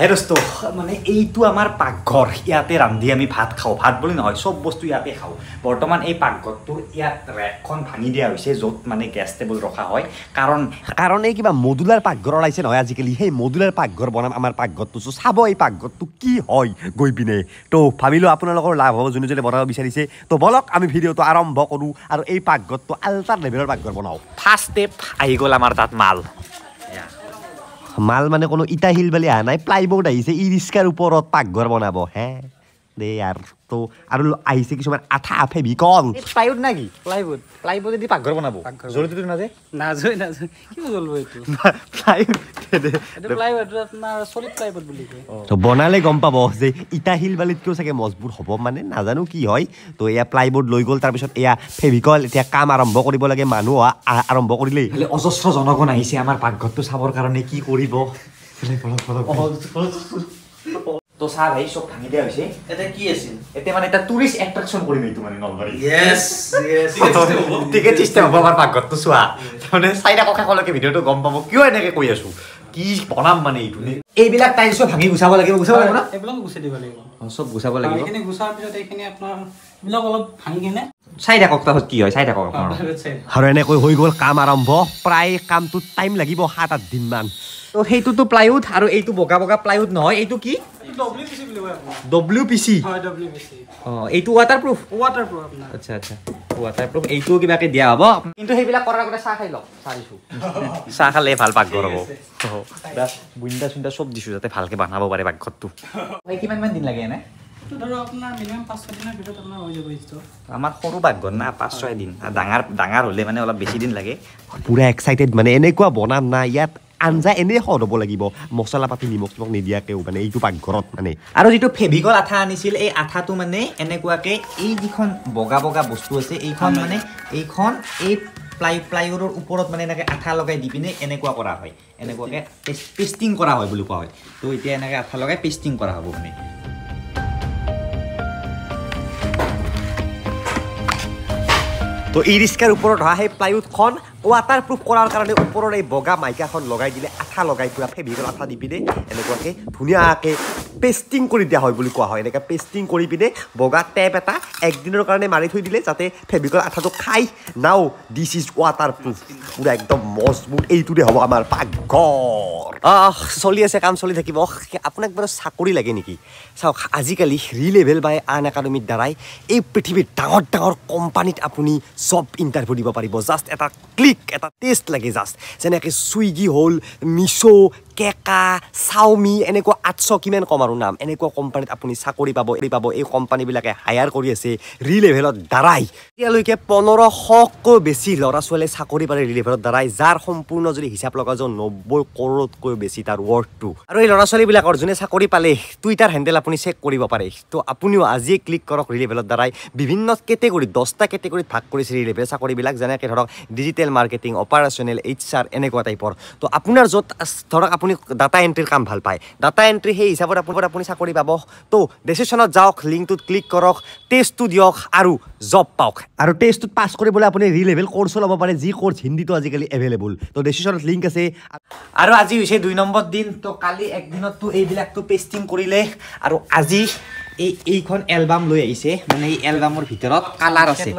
হে দোস্ত মানে এইটো আমাৰ পাকঘৰ ইয়াতে ৰান্ধি আমি ভাত খাওঁ ভাত বুলি নহয় চব বস্তু ইয়াতে খাওঁ বৰ্তমান এই পাকঘৰটো ইয়াত ৰেখন ভাঙি দিয়া হৈছে য'ত মানে গেছ টেবুল ৰখা হয় কাৰণ কাৰণ এই কিবা মডুলাৰ পাকঘৰ ওলাইছে নহয় আজিকালি সেই মডুলাৰ পাকঘৰ বনাম আমাৰ পাকঘৰটো চ' চাব এই পাকঘৰটো কি হয় গৈ পিনে ত' ভাবিলোঁ আপোনালোকৰ লাভ হ'ব যোনে যোনে বনাব বিচাৰিছে ত' বলক আমি ভিডিঅ'টো আৰম্ভ কৰোঁ আৰু এই পাকঘৰটো আল্টাৰ লেভেলৰ পাকঘৰ বনাওঁ ফাৰ্ষ্ট ষ্টেপ আহি গ'ল আমাৰ তাত মাল মাল মানে কোনো ইটা শিল বেলি আনা নাই প্লাইবোৰ্ড আহিছে ই ৰিক্সাৰ ওপৰত পাকঘৰ বনাব হে দে আৰু তো আৰু আহিছে কিছুমান আঠা আফে বিকল প্লাইউড নাকি প্লাইউড প্লাইউড দি পাকঘৰ বনাব জ্বলি তুলি নাযায় নাযায় নাযায় কি জ্বলব এইটো প্লাইউড প্লাইউড আপোনাৰ চলিড প্লাইউড বুলি তো বনালে গম পাব যে ইটা শিল বালিতকৈ চাগে মজবুত হ'ব মানে নাজানো কি হয় তো এয়া প্লাইউড লৈ গ'ল পিছত এয়া ফেভিকল এতিয়া কাম আৰম্ভ কৰিব লাগে মানুহ আৰম্ভ কৰিলে অজস্ৰ জনগণ আহিছে আমাৰ পাকঘৰটো চাবৰ কাৰণে কি কৰিব তো চা ভাই সব ভাঙি দিয়া হৈছে এটা কি আছিল এতিয়া মানে এটা টুৰিষ্ট এট্ৰেকশ্যন কৰিম এইটো মানে নলবাৰী টিকেট চিষ্টেম হ'ব আমাৰ পাকঘৰটো চোৱা তাৰমানে চাইনা ককাসকলকে ভিডিঅ'টো গম পাব কিয় এনেকৈ কৈ আছো কি বনাম মানে এইটো এইবিলাক টাইলছ ভাঙি গুচাব লাগিব গুচাব লাগিব এইবিলাক গুচাই দিব লাগিব অঁ চব গুচাব লাগিব এইখিনি গুচাৰ পিছত এইখিনি আপোনাৰ আৰু এনেকৈ হৈ গ'ল কাম আৰম্ভ প্ৰায় কামটোত টাইম লাগিব সাত আঠ দিনমান তো সেইটোতো প্লাইউড আৰু এইটো বগা বগা প্লাইউড নহয় এইটো কি ডব্লিউ পি চি অঁ এইটো ৱাটাৰ প্ৰুফ ৱাটাৰ প্ৰুফ আপোনাৰ আচ্ছা আচ্ছা ৱাটাৰ প্ৰুফ এইটো কিবাকে দিয়া হ'ব কিন্তু সেইবিলাক কৰাৰ আগতে চাহ খাই লওক চাহ চাহ খালে ভাল পাকঘৰ হ'ব বুইন্দা চুইন্দা চব দিছোঁ যাতে ভালকৈ বনাব পাৰে পাকঘৰটো কিমানমান দিন লাগে এনে পুৰা এক্সাইটেড মানে এনেকুৱা বনাম না ইয়াত আঞ্জা এনেই সদ হ'ব লাগিব মছলা পাতি নিমখ চিমখ নিদিয়াকৈও মানে এইটো পাকঘৰত মানে আৰু যিটো ফেভিকল আঠা আনিছিল এই আঠাটো মানে এনেকুৱাকে এই যিখন বগা বগা বস্তু আছে এইখন মানে এইখন এই প্লাই প্লাইৰ ওপৰত মানে এনেকৈ আঠা লগাই দি পিনে এনেকুৱা কৰা হয় এনেকুৱাকৈ পেষ্টিং কৰা হয় বুলি কোৱা হয় ত' এতিয়া এনেকৈ আঠা লগাই পেষ্টিং কৰা হ'ব মানে তো ই ৰিক্সাৰ ওপৰত অহা সেই প্লাইউডখন ৱাটাৰ প্ৰুফ কৰাৰ কাৰণে ওপৰৰ এই বগা মাইকাখন লগাই দিলে আঠা লগাই পূৰা ফেভিকল আঠা দি পিনে এনেকুৱাকৈ ধুনীয়াকৈ পেষ্টিং কৰি দিয়া হয় বুলি কোৱা হয় এনেকৈ পেষ্টিং কৰি পিনে বগা টেপ এটা একদিনৰ কাৰণে মাৰি থৈ দিলে যাতে ফেভিকল আঠাটো খাই নাও দিছ ইজ ৱাটাৰ প্ৰুফ পূৰা একদম মজবুত এইটোৰে হ'ব আমাৰ পাকঘৰ আহ চলি আছে কাম চলি থাকিব আপোনাক বাৰু চাকৰি লাগে নেকি চাওক আজিকালি ৰি লেভেল বাই আন একাডেমিৰ দ্বাৰাই এই পৃথিৱীৰ ডাঙৰ ডাঙৰ কোম্পানীত আপুনি চব ইণ্টাৰভিউ দিব পাৰিব জাষ্ট এটা ক্লিক এটা টেষ্ট লাগে জাষ্ট যেনেকৈ চুইগি হ'ল মিছ' কেকা চাওমি এনেকুৱা আঠশ কিমান কম আৰু নাম এনেকুৱা কোম্পানীত আপুনি চাকৰি পাব এই পাব এই কোম্পানীবিলাকে হায়াৰ কৰি আছে ৰি লেভেলত দ্বাৰাই এতিয়ালৈকে পোন্ধৰশতকৈ বেছি ল'ৰা ছোৱালীয়ে চাকৰি পাৰে ৰি লেভেলত দ্বাৰাই যাৰ সম্পূৰ্ণ যদি হিচাপ লগা যাওঁ নব্বৈ কৰোৰতকৈ বেছি তাৰ ৱৰ্ডটো আৰু এই ল'ৰা ছোৱালীবিলাকৰ যোনে চাকৰি পালে টুইটাৰ হেণ্ডেল আপুনি চেক কৰিব পাৰে তো আপুনিও আজিয়ে ক্লিক কৰক ৰি লেভেলত দ্বাৰাই বিভিন্ন কেটেগৰী দহটা কেটেগৰীত ভাগ কৰিছে ৰি লেভেল চাকৰিবিলাক যেনেকৈ ধৰক digital marketing operational H R এনেকুৱা টাইপৰ তো আপোনাৰ য'ত ধৰক আপুনি আপুনি ডাটা এণ্ট্ৰিৰ কাম ভাল পায় ডাটা এণ্ট্ৰি সেই হিচাপত আপোনাৰ আপুনি চাকৰি পাব তো ডিচিশ্যনত যাওক লিংকটোত ক্লিক কৰক টেষ্টটো দিয়ক আৰু জব পাওক আৰু টেষ্টটোত পাছ কৰিবলৈ আপুনি ৰিলেভেল কৰ্চো ল'ব পাৰে যি কৰ্চ হিন্দীটো আজিকালি এভেইলেবল তো ডিচিশ্যনত লিংক আছে আৰু আজি হৈছে দুই নম্বৰ দিন তো কালি একদিনততো এইবিলাকতো পেষ্টিং কৰিলে আৰু আজি এই এইখন এলবাম লৈ আহিছে মানে এই এলবামৰ ভিতৰত কালাৰ আছে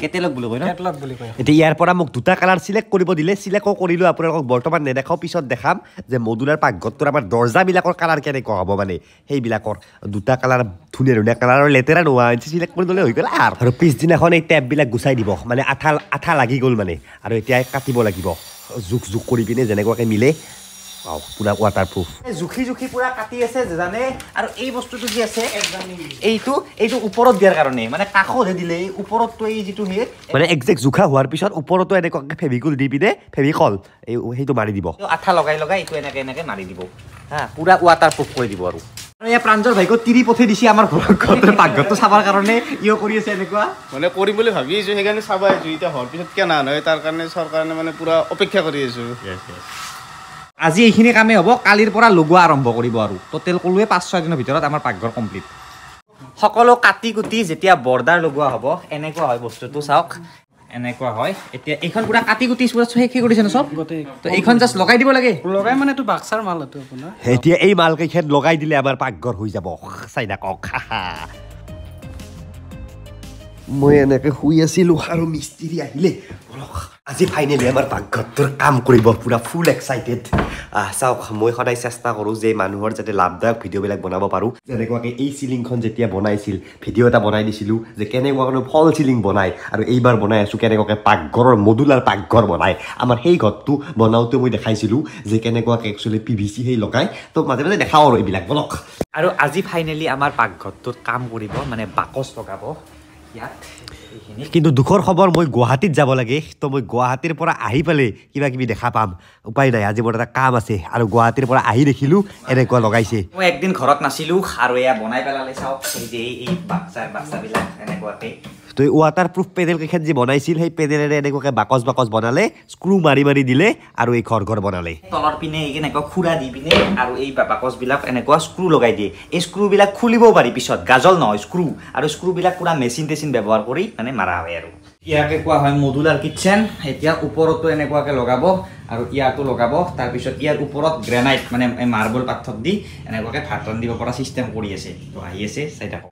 কেটেলগ বুলি কয় কেটেলগ বুলি কয় এতিয়া ইয়াৰ পৰা মোক দুটা কালাৰ চিলেক্ট কৰিব দিলে চিলেক্টো কৰিলোঁ আপোনালোকক বৰ্তমান নেদেখাও পিছত দেখাম যে মডুলাৰ পাকঘৰটোৰ আমাৰ দৰ্জাবিলাকৰ কালাৰ কেনেকুৱা হ'ব মানে সেইবিলাকৰ দুটা কালাৰ ধুনীয়া ধুনীয়া কালাৰৰ লেতেৰা নোহোৱা হৈছে চিলেক্ট কৰি দিলে হৈ গ'ল আৰু আৰু পিছদিনাখন এই টেপবিলাক গুচাই দিব মানে আঠা আঠা লাগি গ'ল মানে আৰু এতিয়া কাটিব লাগিব জোক জোক কৰি পিনে যেনেকুৱাকৈ মিলে পুরা ওয়াটারপ্রুফ জুখি জুখি পুরা কাটি আছে জানে আর এই বস্তুটো যে আছে একদম এইটো এইটো উপরত দিয়ার কারণে মানে কাখো দে দিলে এই উপরত তো এই যেটু হে মানে এক্সেক্ট জুখা হওয়ার পিছত উপরত এনে কাকে ফেভিকুল দিবি দে ফেভিকল এই হেইটো মারি দিব আঠা লগাই লগাই এটো এনেকে এনেকে মারি দিব হ্যাঁ পুরা ওয়াটারপ্রুফ করে দিব আর এই প্রাঞ্জল ভাইকো তিরি পথে দিছি আমার ঘর ঘর পাকঘর তো সাবার কারণে ইও করি আছে এনেকুয়া মানে করিম বলে ভাবি আছো সেখানে সাবাই আছো এটা হওয়ার পিছত কেনা নয় তার কারণে সরকারে মানে পুরা অপেক্ষা করি আছো ইয়েস ইয়েস আজি এইখিনি কামেই হ'ব কালিৰ পৰা লগোৱা আৰম্ভ কৰিব আৰু তো ক'লোৱে পাঁচ ছয়দিনৰ ভিতৰত আমাৰ পাকঘৰ কমপ্লিট সকলো কাটি কুটি যেতিয়া বৰ্ডাৰ লগোৱা হ'ব এনেকুৱা হয় বস্তুটো চাওক এনেকুৱা হয় এতিয়া এইখন পুৰা কাটি কুটি চুৰা শেষ শেষ কৰিছে ন চব তো এইখন জাষ্ট লগাই দিব লাগে লগাই মানে এইটো বাক্সাৰ মাল এইটো আপোনাৰ এতিয়া এই মালকেইখন লগাই দিলে আমাৰ পাকঘৰ হৈ যাব চাইনা কওক হা হা মই এনেকে শুই আছিলোঁ আৰু মিস্ত্ৰী আহিলে আজি ফাইনেলি আমাৰ পাকঘৰটোৰ কাম কৰিব পূৰা ফুল এক্সাইটেড চাওক মই সদায় চেষ্টা কৰোঁ যে মানুহৰ যাতে লাভদায়ক ভিডিঅ'বিলাক বনাব পাৰোঁ যেনেকুৱাকৈ এই চিলিংখন যেতিয়া বনাইছিল ভিডিঅ' এটা বনাই দিছিলোঁ যে কেনেকুৱাকৈ ফল চিলিং বনাই আৰু এইবাৰ বনাই আছোঁ কেনেকুৱাকৈ পাকঘৰৰ মডুলাৰ পাকঘৰ বনাই আমাৰ সেই ঘৰটো বনাওঁতে মই দেখাইছিলোঁ যে কেনেকুৱাকৈ একচুৱেলি পি ভি চি সেই লগাই তো মাজে মাজে দেখাওঁ আৰু এইবিলাক বলক আৰু আজি ফাইনেলি আমাৰ পাকঘৰটোত কাম কৰিব মানে বাকচ লগাব কিন্তু দুখৰ খবৰ মই গুৱাহাটীত যাব লাগে তো মই গুৱাহাটীৰ পৰা আহি পেলাই কিবা কিবি দেখা পাম উপায় নাই আজি বৰ এটা কাম আছে আৰু গুৱাহাটীৰ পৰা আহি দেখিলো এনেকুৱা লগাইছে মই একদিন ঘৰত নাছিলো আৰু এয়া বনাই পেলালে চাওক এই বাক্সাৰ বাক্সাবিলাক এনেকুৱাকে তো এই পেডেল পেনেলকেইখন যে বনাইছিল সেই পেডেলেৰে এনেকুৱাকৈ বাকচ বাকচ বনালে স্ক্ৰু মাৰি মাৰি দিলে আৰু এই ঘৰ ঘৰ বনালে তলৰ পিনে এনেকুৱা খুৰা দি পিনে আৰু এই বাকচবিলাক এনেকুৱা স্ক্ৰু লগাই দিয়ে এই স্ক্ৰুবিলাক খুলিব পাৰি পিছত গাজল নহয় স্ক্ৰু আৰু স্ক্ৰুবিলাক পূৰা মেচিন টেচিন ব্যৱহাৰ কৰি মানে মাৰা হয় আৰু ইয়াকে কোৱা হয় মডুলাৰ কিটচেন এতিয়া ওপৰতো এনেকুৱাকৈ লগাব আৰু ইয়াতো লগাব তাৰপিছত ইয়াৰ ওপৰত গ্ৰেনাইট মানে মাৰ্বল পাথৰ দি এনেকুৱাকৈ ভাত ৰান্ধিব পৰা চিষ্টেম কৰি আছে আহি আছে চাই থাকক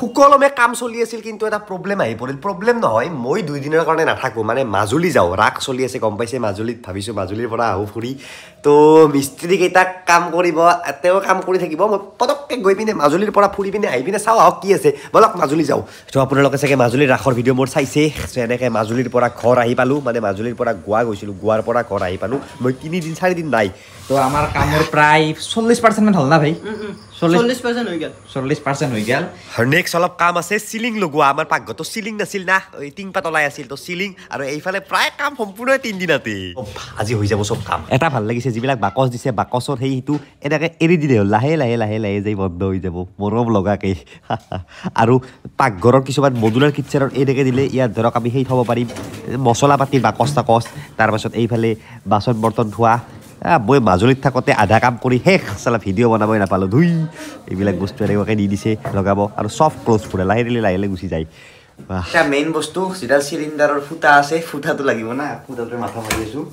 সুকলমে কাম চলি আছিল কিন্তু এটা প্ৰব্লেম আহি পৰিল প্ৰব্লেম নহয় মই দুই দিনৰ কাৰণে নাথাকোঁ মানে মাজুলী যাওঁ ৰাস চলি আছে গম পাইছে মাজুলীত ভাবিছোঁ মাজুলীৰ পৰা আহোঁ ফুৰি তো মিস্ত্ৰীকেইটাক কাম কৰিব তেওঁ কাম কৰি থাকিব মই পটককৈ গৈ পিনে মাজুলীৰ পৰা ফুৰি পিনে আহি পিনে চাওঁ আহক কি আছে বলক মাজুলী যাওঁ ত' আপোনালোকে চাগে মাজুলীৰ ৰাসৰ ভিডিঅ' মোৰ চাইছে এনেকৈ মাজুলীৰ পৰা ঘৰ আহি পালোঁ মানে মাজুলীৰ পৰা গোৱা গৈছিলোঁ গোৱাৰ পৰা ঘৰ আহি পালোঁ মই তিনিদিন চাৰিদিন নাই তো আমাৰ কামৰ প্ৰায় চল্লিছ পাৰ্চেণ্টমান হ'ল না ভাই চল্লিছ পাৰ্চেণ্ট হৈ গ'ল চল্লিছ পাৰ্চেণ্ট হৈ গ'ল নেক্সট অলপ কাম আছে চিলিং লগোৱা আমাৰ পাকঘৰটো চিলিং নাছিল না এই টিং পাত ওলাই আছিল তো চিলিং আৰু এইফালে প্ৰায় কাম সম্পূৰ্ণ তিনিদিনতে আজি হৈ যাব চব কাম এটা ভাল লাগিছে যিবিলাক বাকচ দিছে বাকচৰ সেই সিটো এনেকৈ এৰি দিলে হ'ল লাহে লাহে লাহে লাহে যাই বন্ধ হৈ যাব মৰম লগাকেই আৰু পাকঘৰৰ কিছুমান মডুলাৰ কিটচেনৰ এনেকৈ দিলে ইয়াত ধৰক আমি সেই থ'ব পাৰিম মছলা পাতি বাকচ তাকচ তাৰপাছত এইফালে বাচন বৰ্তন ধোৱা মই মাজুলীত থাকোঁতে আধা কাম কৰি শেষ চালা ভিডিঅ' বনাবই নাপালোঁ ধুই এইবিলাক বস্তু এনেকুৱাকে দি দিছে লগাব আৰু চব ক্ল'জ ফুৰে লাহে ধীৰে লাহে লাহে গুচি যায় এটা মেইন বস্তু যিডাল চিলিণ্ডাৰৰ ফুটা আছে ফুটাটো লাগিব না ফুটাটোৰে মাথা মাৰি আছোঁ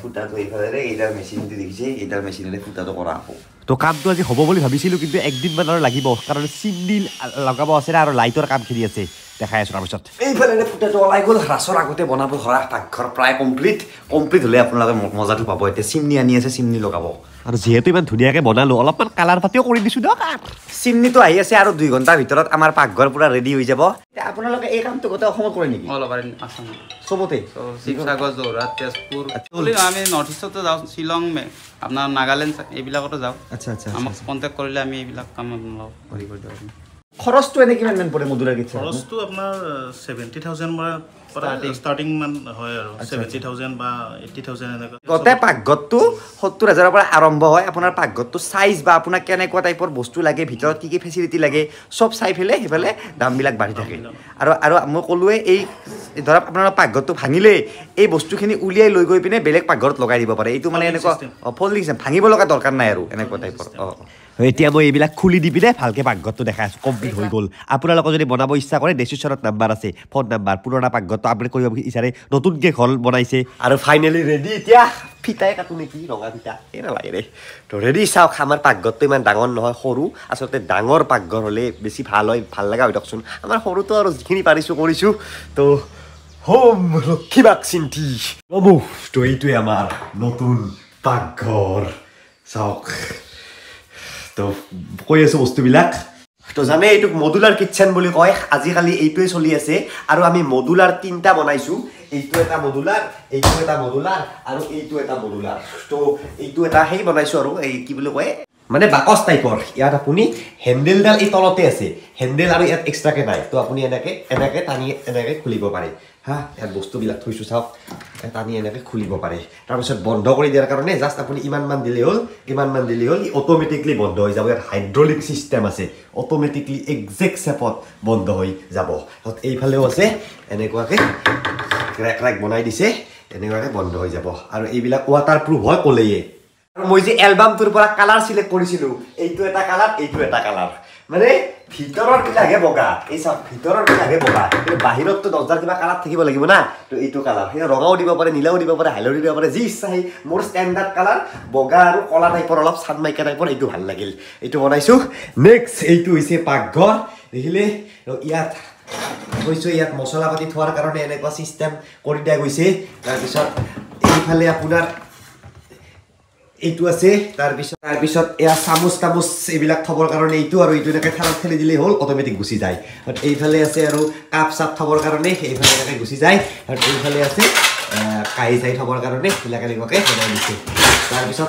ফুটাটো এইফালেৰে এইডাল মেচিনটো দেখিছে এইডাল মেচিনেৰে ফুটাটো কৰা আকৌ তো কামটো আজি হ'ব বুলি ভাবিছিলোঁ কিন্তু একদিনমান আৰু লাগিব কাৰণ চিমডিল লগাব আছে আৰু লাইটৰ কামখিনি আছে দেখাই আছোঁ তাৰপিছত এইফালে ফুটাটো ওলাই গ'ল ৰাছৰ আগতে বনাব হৰা পাকঘৰ প্ৰায় কমপ্লিট কমপ্লিট হ'লে আপোনালোকে মজাটো পাব এতিয়া চিমনি আনি আছে চিমনি লগাব আৰু যিহেতু ইমান ধুনীয়াকৈ বনালোঁ অলপমান কালাৰ পাতিও কৰি দিছোঁ দিয়ক চিমনিটো আহি আছে আৰু দুই ঘণ্টাৰ ভিতৰত আমাৰ পাকঘৰ পূৰা ৰেডি হৈ যাব আপোনালোকে এই কামটো গোটেই অসমত কৰে নেকি চবতে শিৱসাগৰ যোৰহাট তেজপুৰ আমি নৰ্থ ইষ্টতে যাওঁ শ্বিলং আপনার নাগালেন্ড এইবিলাকতো যাও আচ্ছা আচ্ছা আমাক কন্টাক্ট করিলে আমি এইবিলাক কাম করি করি দিব খরচটো এনে কিমান মান পড়ে মধুরা গিছে খরচটো আপনার 70000 মান আৰু ধৰক আপোনাৰ পাকঘৰটো ভাঙিলে এই বস্তুখিনি উলিয়াই লৈ গৈ পিনে বেলেগ পাকঘৰত লগাই দিব পাৰে এইটো মানে এনেকুৱা ফল দেখিছে ভাঙিব লগা দৰকাৰ নাই আৰু এনেকুৱা টাইপৰ অঁ এতিয়া মই এইবিলাক খুলি দি পিনে ভালকৈ পাকঘৰটো দেখাই আছোঁ কমপ্লিট হৈ গ'ল আপোনালোকৰ যদি বনাব ইচ্ছা কৰে ডেচিশ্যনত নাম্বাৰ আছে ফোন নাম্বাৰ পুৰণা পাকঘৰটো আপুনি কৰিব বিচাৰে নতুনকৈ ঘৰ বনাইছে আৰু ফাইনেলি ৰেডি এতিয়া ফিটাই কাটো নেকি ৰঙা ফিটা এই নালাগে দেই তো ৰেডি চাওক আমাৰ পাকঘৰটো ইমান ডাঙৰ নহয় সৰু আচলতে ডাঙৰ পাকঘৰ হ'লে বেছি ভাল হয় ভাল লাগে হয় দিয়কচোন আমাৰ সৰুটো আৰু যিখিনি পাৰিছোঁ কৰিছোঁ তো হোম লক্ষী বাক চিন্তি ৰ'ব তো এইটোৱে আমাৰ নতুন পাকঘৰ চাওক কৈ আছো বস্তুবিলাক তো জানে এইটোক মডুলাৰ কিটচেন বুলি কয় আজিকালি এইটোৱে চলি আছে আৰু আমি মডুলাৰ তিনিটা বনাইছোঁ এইটো এটা মডুলাৰ এইটো এটা মডুলাৰ আৰু এইটো এটা মডুলাৰ তো এইটো এটা সেই বনাইছোঁ আৰু এই কি বুলি কয় মানে বাকচ টাইপৰ ইয়াত আপুনি হেণ্ডেলডাল এই তলতে আছে হেণ্ডেল আৰু ইয়াত এক্সট্ৰাকৈ নাই তো আপুনি এনেকৈ এনেকৈ টানি এনেকৈ খুলিব পাৰে হা ইয়াত বস্তুবিলাক থৈছোঁ চাওক টানি এনেকৈ খুলিব পাৰে তাৰপিছত বন্ধ কৰি দিয়াৰ কাৰণে জাষ্ট আপুনি ইমানমান দিলেই হ'ল ইমানমান দিলেই হ'ল ই অট'মেটিকলি বন্ধ হৈ যাব ইয়াত হাইড্ৰলিক ছিষ্টেম আছে অট'মেটিকলি একজেক্ট চেপত বন্ধ হৈ যাব এইফালেও আছে এনেকুৱাকৈ ক্ৰেক ক্ৰেক বনাই দিছে তেনেকুৱাকৈ বন্ধ হৈ যাব আৰু এইবিলাক ৱাটাৰ প্ৰুফ হয় ক'লেয়ে মই যে এলবামটোৰ পৰা কালাৰ চিলেক্ট কৰিছিলোঁ এইটো এটা কালাৰ এইটো এটা কালাৰ মানে ভিতৰৰ কিতাপহে বগা এই চাওক ভিতৰৰ কিতাপহে বগা কিন্তু বাহিৰততো দৰ্জাৰ কিবা কালাৰ থাকিব লাগিব না তো এইটো কালাৰ সেই ৰঙাও দিব পাৰে নীলাও দিব পাৰে হালধি দিব পাৰে যি ইচ্ছা সেই মোৰ ষ্টেণ্ডাৰ্ড কালাৰ বগা আৰু কলা টাইপৰ অলপ চানমাইকা টাইপৰ এইটো ভাল লাগিল এইটো বনাইছোঁ নেক্সট এইটো হৈছে পাকঘৰ দেখিলে ইয়াত কৈছোঁ ইয়াত মছলা পাতি থোৱাৰ কাৰণে এনেকুৱা চিষ্টেম কৰি দিয়া গৈছে তাৰপিছত এইফালে আপোনাৰ এইটো আছে তাৰপিছত তাৰপিছত এয়া চামুচ তামুচ এইবিলাক থবৰ কাৰণে এইটো আৰু এইটো এনেকৈ থাৰত ঠেলি দিলেই হ'ল অট'মেটিক গুচি যায় আৰু এইফালে আছে আৰু কাপ চাপ থবৰ কাৰণে সেইফালে এনেকৈ গুচি যায় আৰু এইফালে আছে কাঁহি চাহি থবৰ কাৰণে সেইবিলাক এনেকুৱাকৈ সজাই দিছে তাৰপিছত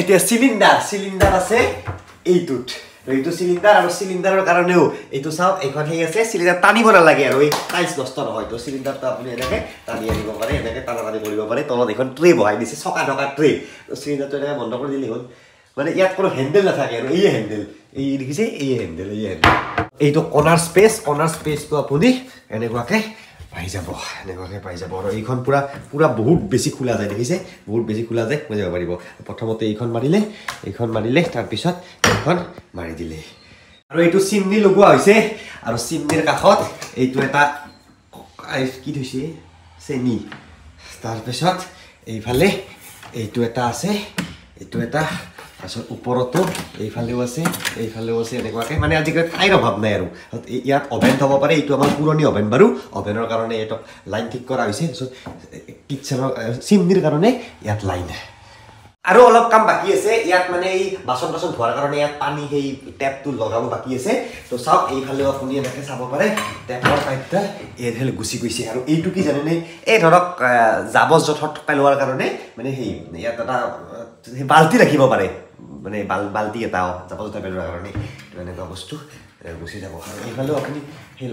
এতিয়া চিলিণ্ডাৰ চিলিণ্ডাৰ আছে এইটোত এইটো চিলিণ্ডাৰ আৰু চিলিণ্ডাৰৰ কাৰণেও এইটো চাওক এইখন সেই আছে চিলিণ্ডাৰ টানিব নালাগে আৰু এই টাইলছ নষ্ট নহয় তো চিলিণ্ডাৰটো আপুনি এনেকৈ টানি আনিব পাৰে এনেকৈ টানা টানি কৰিব পাৰে তলত এইখন ট্ৰে বহাই দিছে চকা থকা ট্ৰে চিলিণ্ডাৰটো এনেকৈ বন্ধ কৰি দিলেই হ'ল মানে ইয়াত কোনো হেণ্ডেল নাথাকে আৰু এইয়ে হেণ্ডেল এই দেখিছে এই হেণ্ডেল এই হেণ্ডেল এইটো কৰ্ণাৰ স্পেচ কৰ্ণাৰ স্পেচটো আপুনি এনেকুৱাকৈ পাই যাব এনেকুৱাকৈ পাই যাব আৰু এইখন পূৰা পূৰা বহুত বেছি খোলা যায় দেখিছে বহুত বেছি খোলা যায় মই যাব পাৰিব প্ৰথমতে এইখন মাৰিলে এইখন মাৰিলে তাৰপিছত এইখন মাৰি দিলে আৰু এইটো চিমনি লগোৱা হৈছে আৰু চিমনিৰ কাষত এইটো এটা কি থৈছে চেনি তাৰপিছত এইফালে এইটো এটা আছে এইটো এটা তাৰপিছত ওপৰতো এইফালেও আছে এইফালেও আছে এনেকুৱাকৈ মানে আজিকালি ঠাইৰ অভাৱ নাই আৰু ইয়াত অ'ভেন থ'ব পাৰে এইটো আমাৰ পুৰণি অ'ভেন বাৰু অ'ভেনৰ কাৰণে ইহঁতক লাইন ঠিক কৰা হৈছে তাৰপিছত কিটচেনৰ চিমনিৰ কাৰণে ইয়াত লাইন আৰু অলপ কাম বাকী আছে ইয়াত মানে এই বাচন বাচন ধোৱাৰ কাৰণে ইয়াত পানী সেই টেপটো লগাব বাকী আছে তো চাওক এইফালেও আপুনি এনেকৈ চাব পাৰে টেপৰ পাইপটা এইফালে গুচি গৈছে আৰু এইটো কি জানেনে এই ধৰক জাবৰ জোথৰ পেলোৱাৰ কাৰণে মানে সেই ইয়াত এটা বাল্টি ৰাখিব পাৰে মানে বাল বাল্টি এটা যাব জোতা পেলোৱাৰ কাৰণে এইটো এনেকুৱা বস্তু গুচি যাব আৰু এইফালেও আপুনি সেই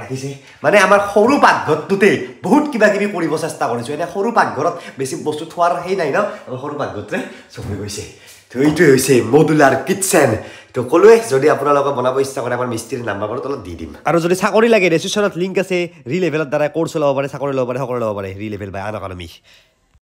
ৰাখিছে মানে আমাৰ সৰু পাকঘৰটোতে বহুত কিবা কিবি কৰিব চেষ্টা কৰিছোঁ এতিয়া সৰু পাকঘৰত বেছি বস্তু থোৱাৰ সেই নাই ন আমাৰ সৰু পাকঘৰটোৱে চবেই গৈছে তো এইটোৱে হৈছে মডুলাৰ কিটচেন তো ক'লোৱে যদি আপোনালোকে বনাব ইচ্ছা কৰে আমাৰ মিস্ত্ৰীৰ নাম্বাৰত অলপ দি দিম আৰু যদি চাকৰি লাগে ৰেজিষ্ট্ৰেশ্যনত লিংক আছে ৰি লেভেলৰ দ্বাৰা কৰ্চ ল'ব পাৰে চাকৰি ল'ব পাৰে সকলো ল'ব পাৰে ৰি লেভেল বাই আন একাডেমিক